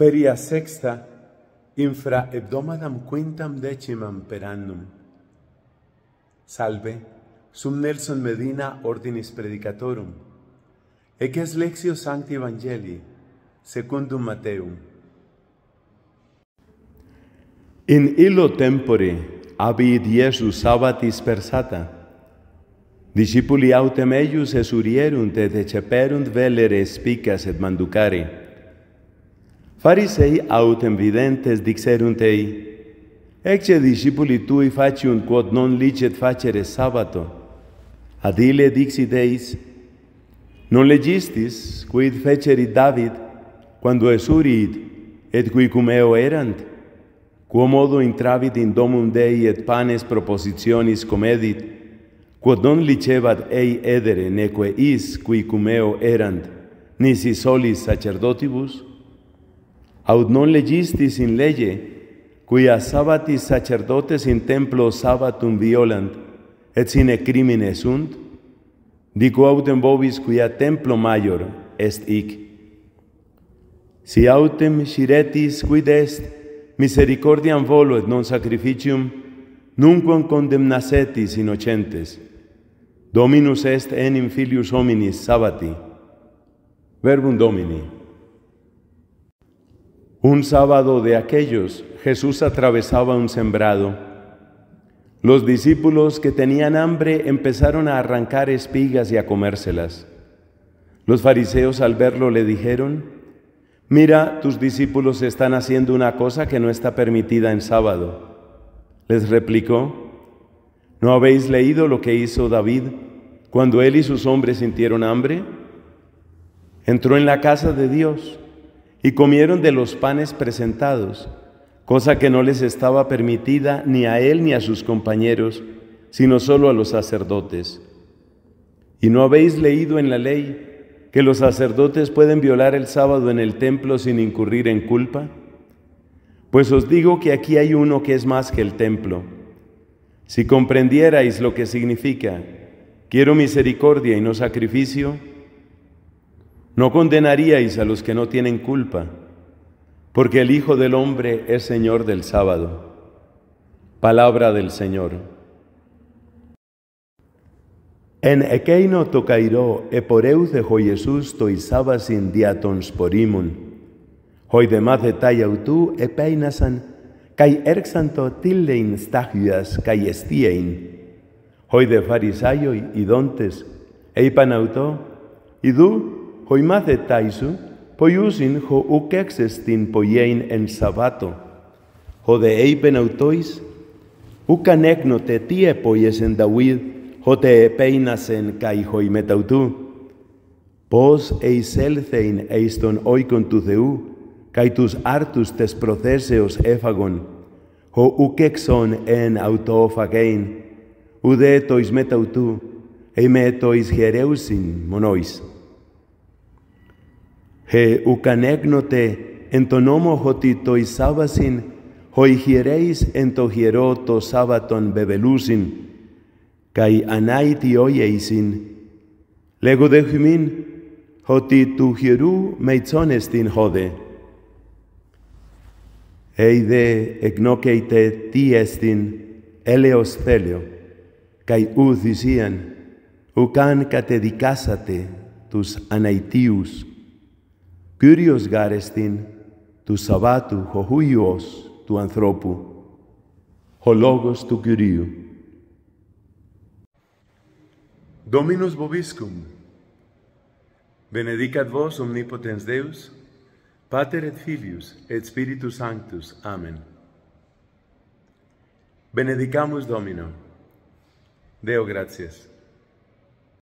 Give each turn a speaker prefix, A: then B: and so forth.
A: Feria sexta, infra hebdomadam quintam decimam per annum. Salve, sum Nelson Medina ordinis predicatorum, eques lexio sancti evangelii, secundum Mateum. In illo tempore abi Iesus sabatis persata, Discipuli autem eius esurierunt et eceperunt velere spicas et manducari. Farisei autem videntes dixerunt ei, Ecce discipuli tui faciunt quod non licet facere sabato. Ad ile dixit eis, Non legistis quid fecerit David, quando esurit, et qui cum eo erant? Quo modo intravit in domum Dei et panes propositionis comedit, quod non licebat ei edere neque is qui cum eo erant, nisi solis sacerdotibus? aut non legistis in lege, cuia sabbatis sacerdotes in templo sabbatum violant, et sine crimine sunt? Dico autem vobis cuia templo major est hic. Si autem siretis quid est, misericordiam volo et non sacrificium, nunquam condemnasetis innocentes. Dominus est enim filius hominis sabbati. Verbum Domini. Un sábado de aquellos, Jesús atravesaba un sembrado. Los discípulos que tenían hambre empezaron a arrancar espigas y a comérselas. Los fariseos al verlo le dijeron, mira, tus discípulos están haciendo una cosa que no está permitida en sábado. Les replicó, ¿no habéis leído lo que hizo David cuando él y sus hombres sintieron hambre? Entró en la casa de Dios y comieron de los panes presentados, cosa que no les estaba permitida ni a él ni a sus compañeros, sino solo a los sacerdotes. ¿Y no habéis leído en la ley que los sacerdotes pueden violar el sábado en el templo sin incurrir en culpa? Pues os digo que aquí hay uno que es más que el templo. Si comprendierais lo que significa, quiero misericordia y no sacrificio, no condenaríais a los que no tienen culpa, porque el Hijo del Hombre es Señor del sábado. Palabra del Señor. En ekeino tocairo eporeu de Jesús y in diatons porimun. de demás de tallautu epeinasan, kai erxanto tillein stagias hoy de Hoy de dontes, idontes, y idu οι τάισου, σου ποιούσιν χο ουκ έξεστην ποιέιν εν Σαββάτο. χο δε έιπεν αυτοίς, ουκ ανέκνοτε τι επόιες εν Δαουίδ, χω τε επέινασεν καί χωί μεταυτού. Πώς ελθειν εις τον οίκον του Θεού, καί τους άρτους τες προθέσεως έφαγον, χο ουκ έξον εν αυτό φαγέιν, ουδέ τοις μεταυτού, ει το εις χερέουσιν Χε ουκαν έγνοτε εν τον νόμο ότι το εισάβασιν, ο ηχιερέης εν το χιερό το Σάββατον βεβελούσιν, καί ανάητι όγεϊσιν, λέγω δε χυμήν, ότι του χειρού μεϊτσόνες την χώδε. Ειδε εγνώκεται τι εστιν, έλεος θέλειο καί ου ουκάν κατεδικάσατε τους αναητίους. Kyrios garestin tu sabatu ho huios tu anthropou ho logos tu kyriou Dominus vobiscum Benedicat vos omnipotens Deus Pater et filius et spiritus sanctus Amen Benedicamus Domino Deo gratias